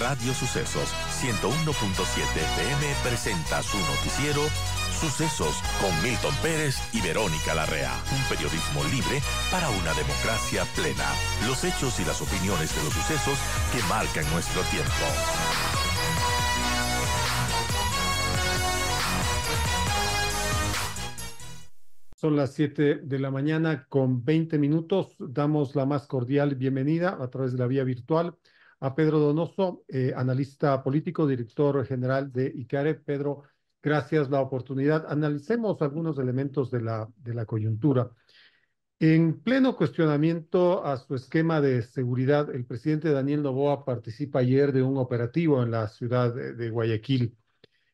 Radio Sucesos 101.7 FM presenta su noticiero Sucesos con Milton Pérez y Verónica Larrea. Un periodismo libre para una democracia plena. Los hechos y las opiniones de los sucesos que marcan nuestro tiempo. Son las 7 de la mañana con 20 minutos. Damos la más cordial bienvenida a través de la vía virtual a Pedro Donoso, eh, analista político, director general de ICARE. Pedro, gracias la oportunidad. Analicemos algunos elementos de la, de la coyuntura. En pleno cuestionamiento a su esquema de seguridad, el presidente Daniel Novoa participa ayer de un operativo en la ciudad de, Guayaquil.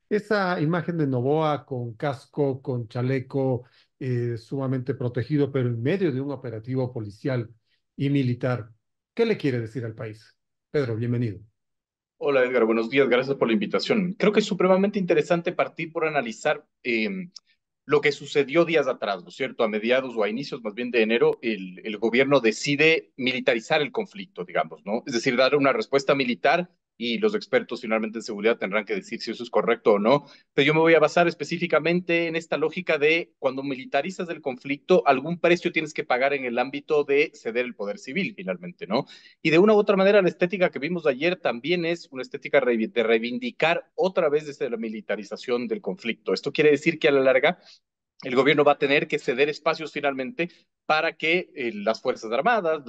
Esa imagen de Novoa con casco, con chaleco, eh, sumamente protegido, pero en medio de un operativo policial y militar, ¿qué le quiere decir al país? Pedro, bienvenido. Hola Edgar, buenos días, gracias por la invitación. Creo que es supremamente interesante partir por analizar em, lo que sucedió días atrás, ¿no es cierto? A mediados o a inicios más bien de enero, el, el gobierno decide militarizar el conflicto, digamos, ¿no? Es decir, dar una respuesta militar y los expertos finalmente en seguridad tendrán que decir si eso es correcto o no. Pero yo me voy a basar específicamente en esta lógica de cuando militarizas el conflicto, algún precio tienes que pagar en el ámbito de ceder el poder civil finalmente, ¿no? Y de una u otra manera, la estética que vimos ayer también es una estética de reivindicar otra vez desde la militarización del conflicto. Esto quiere decir que a la larga el gobierno va a tener que ceder espacios finalmente para que eh, las Fuerzas Armadas,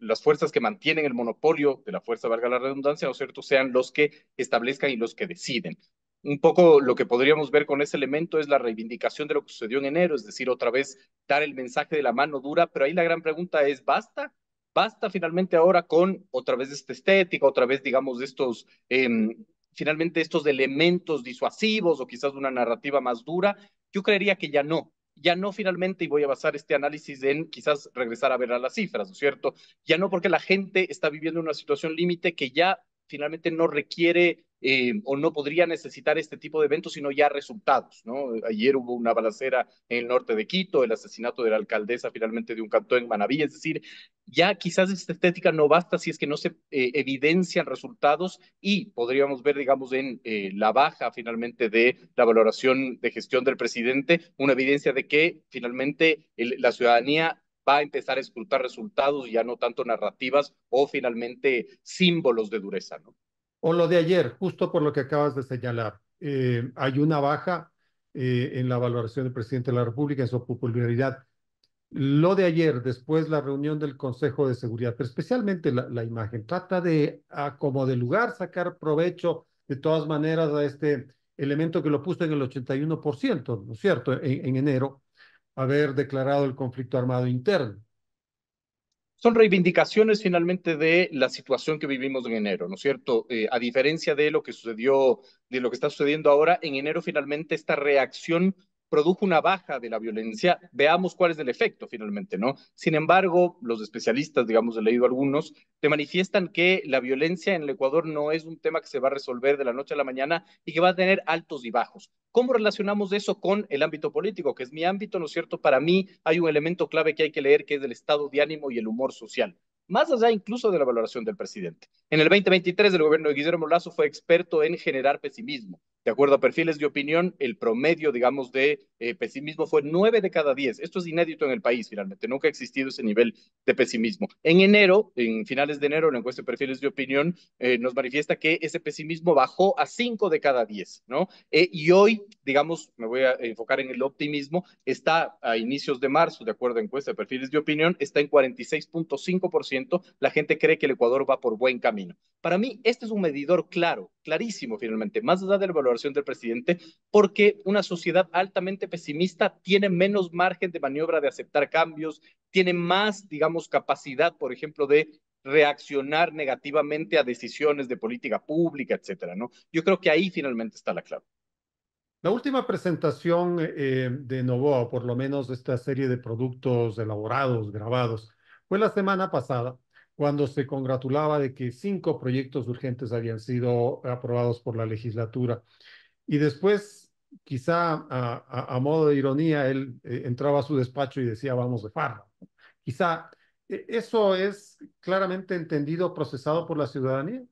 las, fuerzas que mantienen el monopolio de la fuerza, valga la redundancia, ¿no cierto?, sean los que establezcan y los que deciden. Un poco lo que podríamos ver con ese elemento es la reivindicación de lo que sucedió en enero, es decir, otra vez dar el mensaje de la mano dura, pero ahí la gran pregunta es, ¿basta? ¿Basta finalmente ahora con otra vez esta estética, otra vez, digamos, estos... Em, finalmente estos elementos disuasivos o quizás una narrativa más dura, yo creería que ya no, ya no finalmente, y voy a basar este análisis en quizás regresar a ver a las cifras, ¿no es cierto? Ya no porque la gente está viviendo una situación límite que ya finalmente no requiere eh, o no podría necesitar este tipo de eventos, sino ya resultados. ¿no? Ayer hubo una balacera en el norte de Quito, el asesinato de la alcaldesa finalmente de un cantón en Manaví, es decir, ya quizás esta estética no basta si es que no se eh, evidencian resultados y podríamos ver, digamos, en eh, la baja finalmente de la valoración de gestión del presidente, una evidencia de que finalmente la ciudadanía va a empezar a escrutar resultados, ya no tanto narrativas o finalmente símbolos de dureza, ¿no? O lo de ayer, justo por lo que acabas de señalar. Eh, hay una baja eh, en la valoración del presidente de la República, en su popularidad. Lo de ayer, después la reunión del Consejo de Seguridad, pero especialmente la, imagen, trata de, ah, como de lugar, sacar provecho de todas maneras a este elemento que lo puso en el 81%, ¿no es cierto?, en enero, haber declarado el conflicto armado interno son reivindicaciones finalmente de la situación que vivimos en enero, ¿no es cierto? Eh, a diferencia de lo que sucedió, de lo que está sucediendo ahora, en enero finalmente esta reacción produjo una baja de la violencia, veamos cuál es el efecto finalmente, ¿no? Sin embargo, los especialistas, digamos, he leído algunos, te manifiestan que la violencia en el Ecuador no es un tema que se va a resolver de la noche a la mañana y que va a tener altos y bajos. ¿Cómo relacionamos eso con el ámbito político, que es mi ámbito, ¿no es cierto? Para mí hay un elemento clave que hay que leer, que es el estado de ánimo y el humor social más allá incluso de la valoración del presidente. En el 2023, el gobierno de Guillermo Lazo fue experto en generar pesimismo de acuerdo a perfiles de opinión, el promedio, digamos, de eh, pesimismo fue 9 de cada 10. Esto es inédito en el país, finalmente. Nunca ha existido ese nivel de pesimismo. En enero, en finales de enero, la encuesta de perfiles de opinión eh, nos manifiesta que ese pesimismo bajó a 5 de cada 10, ¿no? Eh, y hoy, digamos, me voy a enfocar en el optimismo, está a inicios de marzo, de acuerdo a encuesta de perfiles de opinión, está en 46.5%. La gente cree que el Ecuador va por buen camino. Para mí, este es un medidor claro clarísimo finalmente, más allá de la valoración del presidente, porque una sociedad altamente pesimista tiene menos margen de maniobra de aceptar cambios, tiene más, digamos, capacidad, por ejemplo, de reaccionar negativamente a decisiones de política pública, etcétera, ¿no? Yo creo que ahí finalmente está la clave. La última presentación eh, de Novoa, por lo menos esta serie de productos elaborados, grabados, fue la semana pasada cuando se congratulaba de que cinco proyectos urgentes habían sido aprobados por la legislatura. Y después, quizá a, modo de ironía, él eh, entraba a su despacho y decía, vamos de farra. Quizá ¿e-, eso es claramente entendido, procesado por la ciudadanía.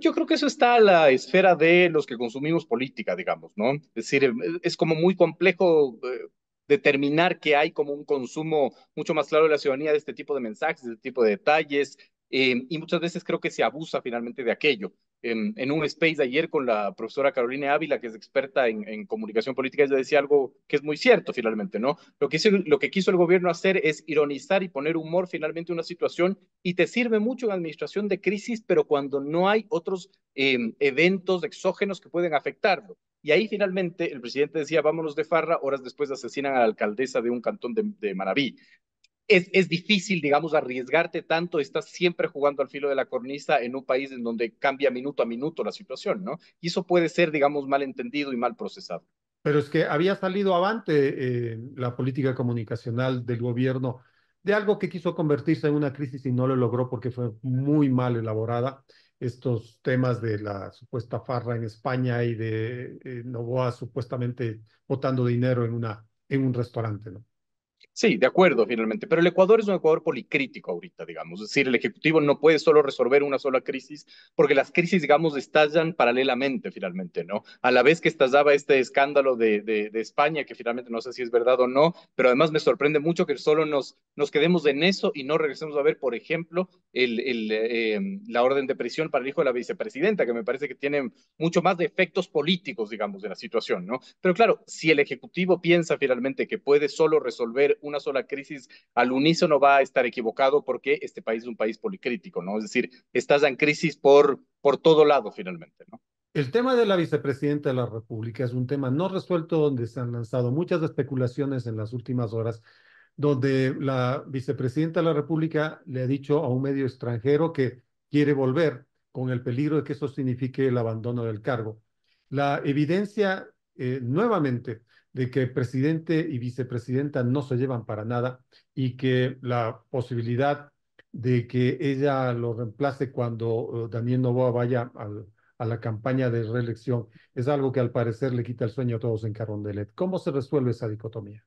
Yo, creo que eso está en la esfera de los que consumimos política, digamos, ¿no? Es decir, es como muy complejo eh, determinar que hay como un consumo mucho más claro de la ciudadanía de este tipo de mensajes, de este tipo de detalles, eh, y muchas veces creo que se abusa finalmente de aquello en, un space ayer con la profesora Carolina Ávila, que es experta en, comunicación política, ella decía algo que es muy cierto finalmente, ¿no? Lo que, lo que quiso el gobierno hacer es ironizar y poner humor finalmente a una situación y te sirve mucho en administración de crisis, pero cuando no hay otros em, eventos exógenos que pueden afectarlo. Y ahí finalmente el presidente decía, vámonos de farra, horas después asesinan a la alcaldesa de un cantón de, de Maraví es, difícil, digamos, arriesgarte tanto, estás siempre jugando al filo de la cornisa en un país en donde cambia minuto a minuto la situación, ¿no? Y eso puede ser, digamos, mal entendido y mal procesado. Pero es que había salido avante eh, la política comunicacional del gobierno de algo que quiso convertirse en una crisis y no lo logró porque fue muy mal elaborada. Estos temas de la supuesta farra en España y de eh, Novoa supuestamente botando dinero en, en un restaurante, ¿no? Sí, de acuerdo, finalmente. Pero el Ecuador es un Ecuador policrítico ahorita, digamos. Es decir, el Ejecutivo no puede solo resolver una sola crisis, porque las crisis, digamos, estallan paralelamente, finalmente, ¿no? A la vez que estallaba este escándalo de, España, que finalmente no sé si es verdad o no, pero además me sorprende mucho que solo nos, nos quedemos en eso y no regresemos a ver, por ejemplo, el, el, em, la orden de prisión para el hijo de la vicepresidenta, que me parece que tiene mucho más de efectos políticos, digamos, de la situación, ¿no? Pero claro, si el Ejecutivo piensa finalmente que puede solo resolver una sola crisis al unísono va a estar equivocado porque este país es un país policrítico, ¿no? Es decir, estás en crisis por, por todo lado finalmente, ¿no? El tema de la vicepresidenta de la República es un tema no resuelto donde se han lanzado muchas especulaciones en las últimas horas, donde la vicepresidenta de la República le ha dicho a un medio extranjero que quiere volver con el peligro de que eso signifique el abandono del cargo. La evidencia, eh, nuevamente, de que presidente y vicepresidenta no se llevan para nada y que la posibilidad de que ella lo reemplace cuando eh, Daniel Novoa vaya a la campaña de reelección es algo que al parecer le quita el sueño a todos en Carondelet. ¿Cómo se resuelve esa dicotomía?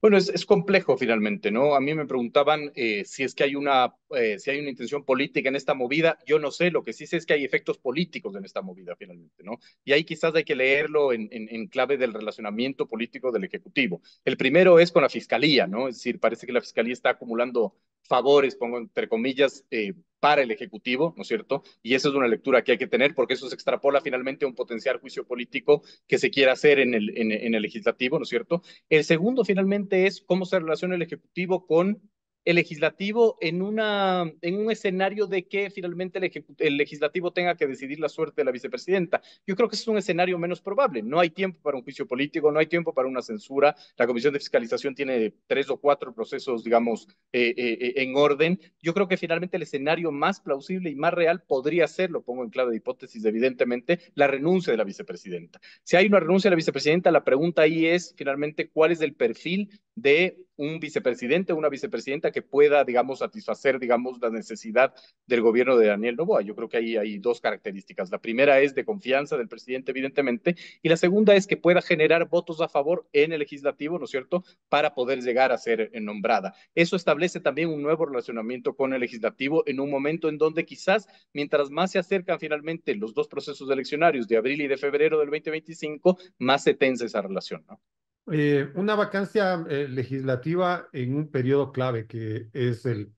Bueno, es, complejo finalmente, ¿no? A mí me preguntaban eh, si es que hay una, eh, si hay una intención política en esta movida. Yo no sé, lo que sí sé es que hay efectos políticos en esta movida finalmente, ¿no? Y ahí quizás hay que leerlo en, en clave del relacionamiento político del Ejecutivo. El primero es con la Fiscalía, ¿no? Es decir, parece que la Fiscalía está acumulando favores, pongo entre comillas, eh, para el Ejecutivo, ¿no es cierto? Y esa es una lectura que hay que tener porque eso se extrapola finalmente a un potencial juicio político que se quiera hacer en el, en, en el Legislativo, ¿no es cierto? El segundo finalmente es cómo se relaciona el Ejecutivo con el legislativo en, una, en un escenario de que finalmente el, legislativo tenga que decidir la suerte de la vicepresidenta. Yo creo que es un escenario menos probable. No hay tiempo para un juicio político, no hay tiempo para una censura. La Comisión de Fiscalización tiene tres o cuatro procesos, digamos, eh, eh, eh, en orden. Yo creo que finalmente el escenario más plausible y más real podría ser, lo pongo en clave de hipótesis, evidentemente, la renuncia de la vicepresidenta. Si hay una renuncia de la vicepresidenta, la pregunta ahí es finalmente cuál es el perfil de un vicepresidente, una vicepresidenta que pueda, digamos, satisfacer, digamos, la necesidad del gobierno de Daniel Novoa. Yo creo que ahí hay dos características. La primera es de confianza del presidente, evidentemente, y la segunda es que pueda generar votos a favor en el legislativo, ¿no es cierto?, para poder llegar a ser nombrada. Eso establece también un nuevo relacionamiento con el legislativo en un momento en donde quizás, mientras más se acercan finalmente los dos procesos eleccionarios de abril y de febrero del 2025, más se tensa esa relación, ¿no? Eh, una vacancia eh, legislativa en un periodo clave, que es el,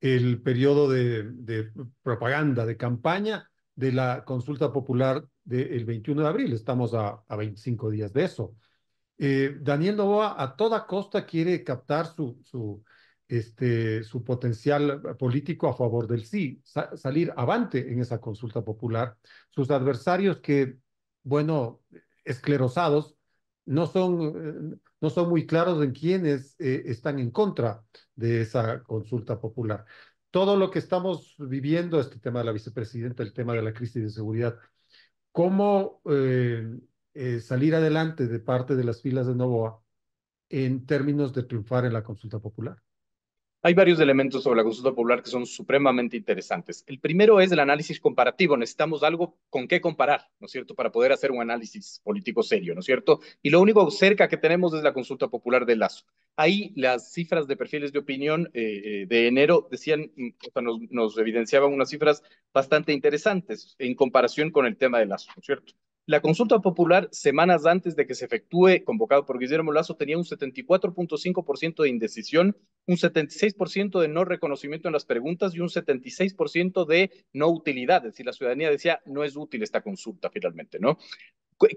el periodo de, propaganda, de campaña de la consulta popular del 21 de abril. Estamos a, 25 días de eso. Eh, Daniel Novoa a toda costa quiere captar su, su, este, su potencial político a favor del sí, salir avante en esa consulta popular. Sus adversarios que, bueno, esclerosados, no son, no son muy claros en quiénes eh, están en contra de esa consulta popular. Todo lo que estamos viviendo, este tema de la vicepresidenta, el tema de la crisis de seguridad, cómo eh, eh, salir adelante de parte de las filas de Novoa en términos de triunfar en la consulta popular. Hay varios elementos sobre la consulta popular que son supremamente interesantes. El primero es el análisis comparativo. Necesitamos algo con qué comparar, ¿no es cierto?, para poder hacer un análisis político serio, ¿no es cierto? Y lo único cerca que tenemos es la consulta popular de Lazo. Ahí las cifras de perfiles de opinión eh, eh, de enero decían, mm, nos, evidenciaban unas cifras bastante interesantes en comparación con el tema de Lazo, ¿no es cierto? La consulta popular, semanas antes de que se efectúe, convocado por Guillermo Lazo, tenía un 74.5% de indecisión, un 76% de no reconocimiento en las preguntas y un 76% de no utilidad. Es decir, la ciudadanía decía, no es útil esta consulta finalmente, ¿no?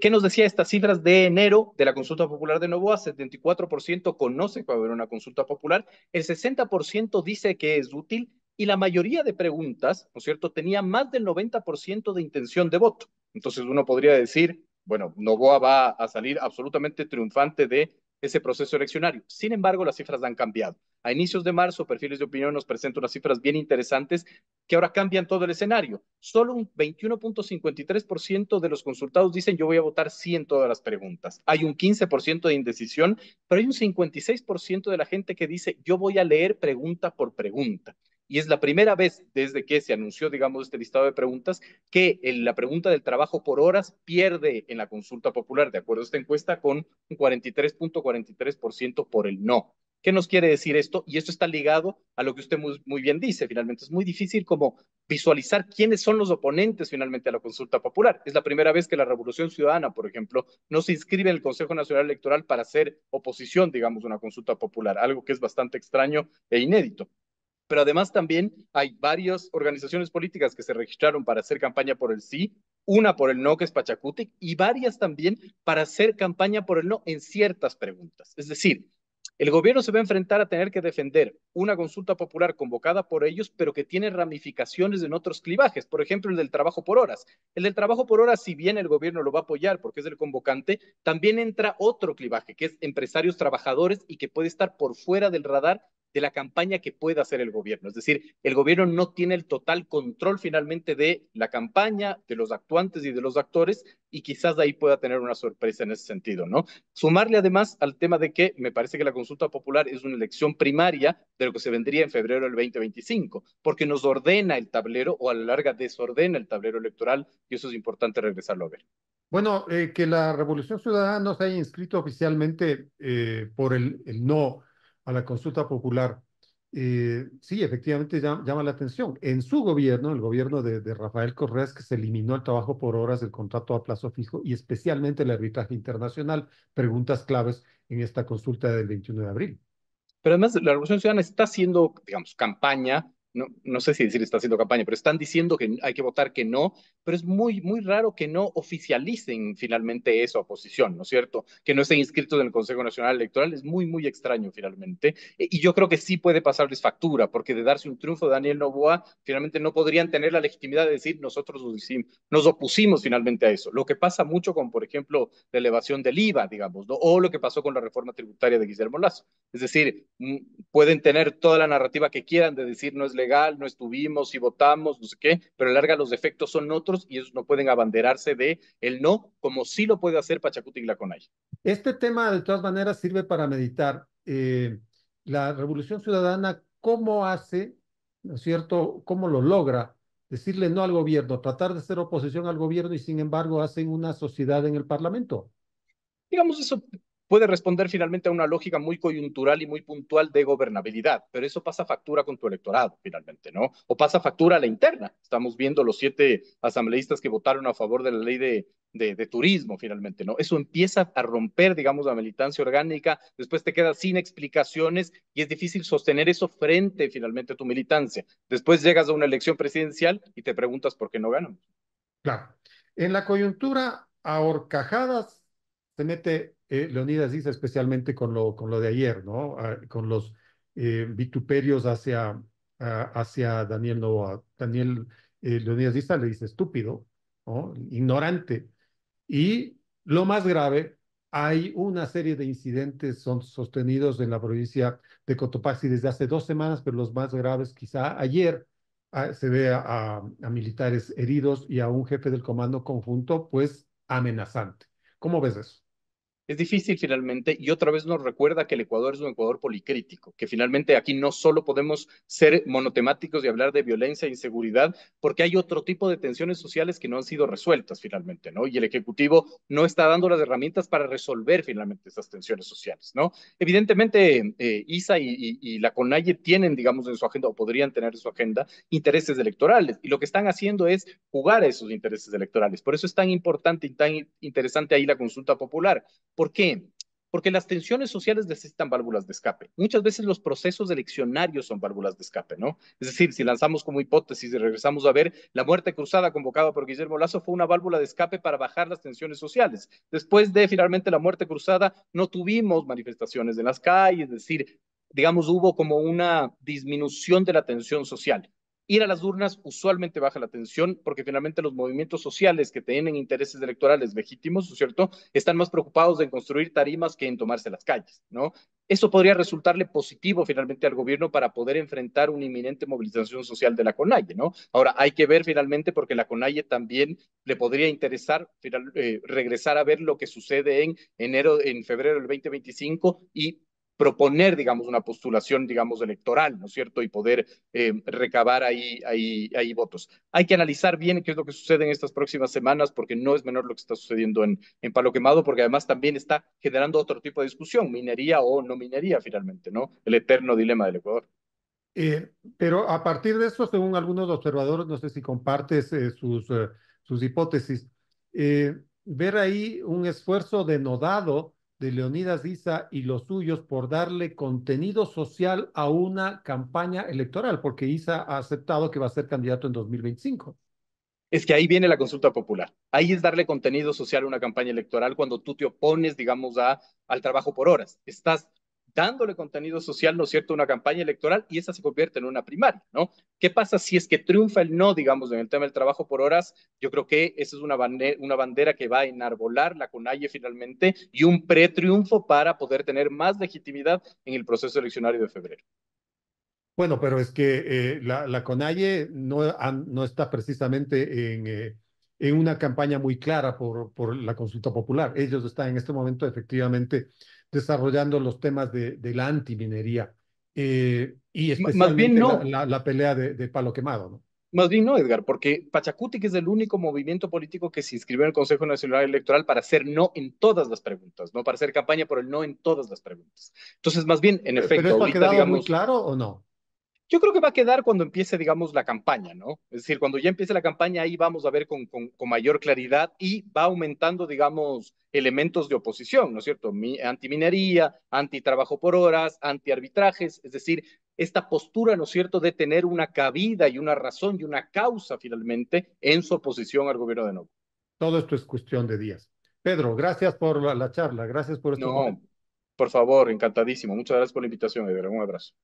¿Qué nos decía estas cifras de enero de la consulta popular de Novoa? 74% conoce que va a haber una consulta popular, el 60% dice que es útil, y la mayoría de preguntas, ¿no es cierto?, tenía más del 90% de intención de voto. Entonces uno podría decir, bueno, Novoa va a salir absolutamente triunfante de ese proceso eleccionario. Sin embargo, las cifras han cambiado. A inicios de marzo, Perfiles de Opinión nos presenta unas cifras bien interesantes que ahora cambian todo el escenario. Solo un 21.53% de los consultados dicen yo voy a votar sí en todas las preguntas. Hay un 15% de indecisión, pero hay un 56% de la gente que dice yo voy a leer pregunta por pregunta y es la primera vez desde que se anunció, digamos, este listado de preguntas, que la pregunta del trabajo por horas pierde en la consulta popular, de acuerdo a esta encuesta, con un 43.43% por el no. ¿Qué nos quiere decir esto? Y esto está ligado a lo que usted muy, bien dice, finalmente. Es muy difícil como visualizar quiénes son los oponentes finalmente a la consulta popular. Es la primera vez que la Revolución Ciudadana, por ejemplo, no se inscribe en el Consejo Nacional Electoral para hacer oposición, digamos, a una consulta popular, algo que es bastante extraño e inédito pero además también hay varias organizaciones políticas que se registraron para hacer campaña por el sí, una por el no, que es Pachacútec, y varias también para hacer campaña por el no en ciertas preguntas. Es decir, el gobierno se va a enfrentar a tener que defender una consulta popular convocada por ellos, pero que tiene ramificaciones en otros clivajes, por ejemplo, el del trabajo por horas. El del trabajo por horas, si bien el gobierno lo va a apoyar porque es el convocante, también entra otro clivaje, que es empresarios trabajadores y que puede estar por fuera del radar de la campaña que pueda hacer el gobierno. Es decir, el gobierno no tiene el total control finalmente de la campaña, de los actuantes y de los actores, y quizás de ahí pueda tener una sorpresa en ese sentido, ¿no? Sumarle además al tema de que me parece que la consulta popular es una elección primaria de lo que se vendría en febrero del 2025, porque nos ordena el tablero o a la larga desordena el tablero electoral, y eso es importante regresarlo a ver. Bueno, eh, que la Revolución Ciudadana se haya inscrito oficialmente eh, por el no a la consulta popular. Eh, sí, efectivamente llama, la atención. En su gobierno, el gobierno de, Rafael Correa, que se eliminó el trabajo por horas, del contrato a plazo fijo y especialmente el arbitraje internacional, preguntas claves en esta consulta del 21 de abril. Pero además, la Revolución Ciudadana está haciendo, digamos, campaña no, sé si decir está haciendo campaña, pero están diciendo que hay que votar que no, pero es muy, muy raro que no oficialicen finalmente esa oposición, ¿no es cierto? Que no estén inscritos en el Consejo Nacional Electoral, es muy, muy extraño finalmente. E, y yo creo que sí puede pasarles factura, porque de darse un triunfo Daniel Novoa, finalmente no podrían tener la legitimidad de decir nosotros nos opusimos finalmente a eso. Lo que pasa mucho con, por ejemplo, la elevación del IVA, digamos, o lo que pasó con la reforma tributaria de Guillermo Lazo. Es decir, mm, pueden tener toda la narrativa que quieran de decir no es legal legal, no estuvimos y votamos, no sé qué, pero a larga los defectos son otros y ellos no pueden abanderarse de el no, como sí lo puede hacer Pachacuti y Laconay. Este tema, de todas maneras, sirve para meditar. Eh, la Revolución Ciudadana, ¿cómo hace, ¿no es cierto?, cómo lo logra decirle no al gobierno, tratar de hacer oposición al gobierno y sin embargo hacen una sociedad en el Parlamento digamos, eso puede responder finalmente a una lógica muy coyuntural y muy puntual de gobernabilidad, pero eso pasa factura con tu electorado finalmente, ¿no? O pasa factura a la interna. Estamos viendo los siete asambleístas que votaron a favor de la ley de, de, turismo finalmente, ¿no? Eso empieza a romper, digamos, la militancia orgánica, después te quedas sin explicaciones y es difícil sostener eso frente finalmente a tu militancia. Después llegas a una elección presidencial y te preguntas por qué no ganamos. Claro. En la coyuntura ahorcajadas se mete eh, Leonidas dice especialmente con lo, con lo de ayer, ¿no? Ah, con los eh, vituperios hacia, hacia Daniel Novoa. Daniel eh, Leonidas Diza le dice estúpido, ¿no? ignorante. Y lo más grave, hay una serie de incidentes son sostenidos en la provincia de Cotopaxi desde hace dos semanas, pero los más graves quizá ayer ah, se ve a militares heridos y a un jefe del comando conjunto, pues amenazante. ¿Cómo ves eso? es difícil finalmente y otra vez nos recuerda que el Ecuador es un Ecuador policrítico, que finalmente aquí no solo podemos ser monotemáticos y hablar de violencia e inseguridad, porque hay otro tipo de tensiones sociales que no han sido resueltas finalmente, ¿no? Y el Ejecutivo no está dando las herramientas para resolver finalmente esas tensiones sociales, ¿no? Evidentemente, eh, ISA y, y la CONAIE tienen, digamos, en su agenda o podrían tener en su agenda intereses electorales y lo que están haciendo es jugar a esos intereses electorales. Por eso es tan importante y tan interesante ahí la consulta popular ¿Por qué? Porque las tensiones sociales necesitan válvulas de escape. Muchas veces los procesos eleccionarios son válvulas de escape, ¿no? Es decir, si lanzamos como hipótesis y regresamos a ver, la muerte cruzada convocada por Guillermo Lazo fue una válvula de escape para bajar las tensiones sociales. Después de finalmente la muerte cruzada, no tuvimos manifestaciones en las calles, es decir, digamos, hubo como una disminución de la tensión social ir a las urnas usualmente baja la tensión porque finalmente los movimientos sociales que tienen intereses electorales legítimos, ¿no ¿cierto?, están más preocupados en construir tarimas que en tomarse las calles, ¿no? Eso podría resultarle positivo finalmente al gobierno para poder enfrentar una inminente movilización social de la CONAIE, ¿no? Ahora, hay que ver finalmente porque la CONAIE también le podría interesar eh, regresar a ver lo que sucede en enero, en febrero del 2025 y proponer, digamos, una postulación, digamos, electoral, ¿no es cierto? Y poder eh, recabar ahí, ahí, ahí votos. Hay que analizar bien qué es lo que sucede en estas próximas semanas, porque no es menor lo que está sucediendo en, en Palo Quemado, porque además también está generando otro tipo de discusión, minería o no minería finalmente, ¿no? El eterno dilema del Ecuador. Eh, pero a partir de eso, según algunos observadores, no sé si compartes eh, sus, sus hipótesis, ver ahí un esfuerzo denodado de Leonidas Isa y los suyos por darle contenido social a una campaña electoral, porque Isa ha aceptado que va a ser candidato en 2025. Es que ahí viene la consulta popular. Ahí es darle contenido social a una campaña electoral cuando tú te opones, digamos, a, al trabajo por horas. Estás dándole contenido social, ¿no es cierto?, una campaña electoral y esa se convierte en una primaria, ¿no? ¿Qué pasa si es que triunfa el no, digamos, en el tema del trabajo por horas? Yo creo que esa es una bandera, una bandera que va a enarbolar la CONAIE finalmente y un pretriunfo para poder tener más legitimidad en el proceso eleccionario de febrero. Bueno, pero es que eh, la, la, no, no está precisamente en... Eh, en una campaña muy clara por, por la consulta popular. Ellos están en este momento efectivamente desarrollando los temas de, la antiminería eh, y es Más bien no. la, pelea de, palo quemado. ¿no? Más bien no, Edgar, porque Pachacuti que es el único movimiento político que se inscribió en el Consejo Nacional Electoral para hacer no en todas las preguntas, no para hacer campaña por el no en todas las preguntas. Entonces, más bien, en efecto, ¿Pero muy claro o no? Yo creo que va a quedar cuando empiece, digamos, la campaña, ¿no? Es decir, cuando ya empiece la campaña, ahí vamos a ver con, mayor claridad y va aumentando, digamos, elementos de oposición, ¿no es cierto? Mi, antiminería, antitrabajo por horas, antiarbitrajes, es decir, esta postura, ¿no es cierto?, de tener una cabida y una razón y una causa finalmente en su oposición al gobierno de nuevo. Todo esto es cuestión de días. Pedro, gracias por la, charla, gracias por este no, Por favor, encantadísimo. Muchas gracias por la invitación, Edgar. Un abrazo.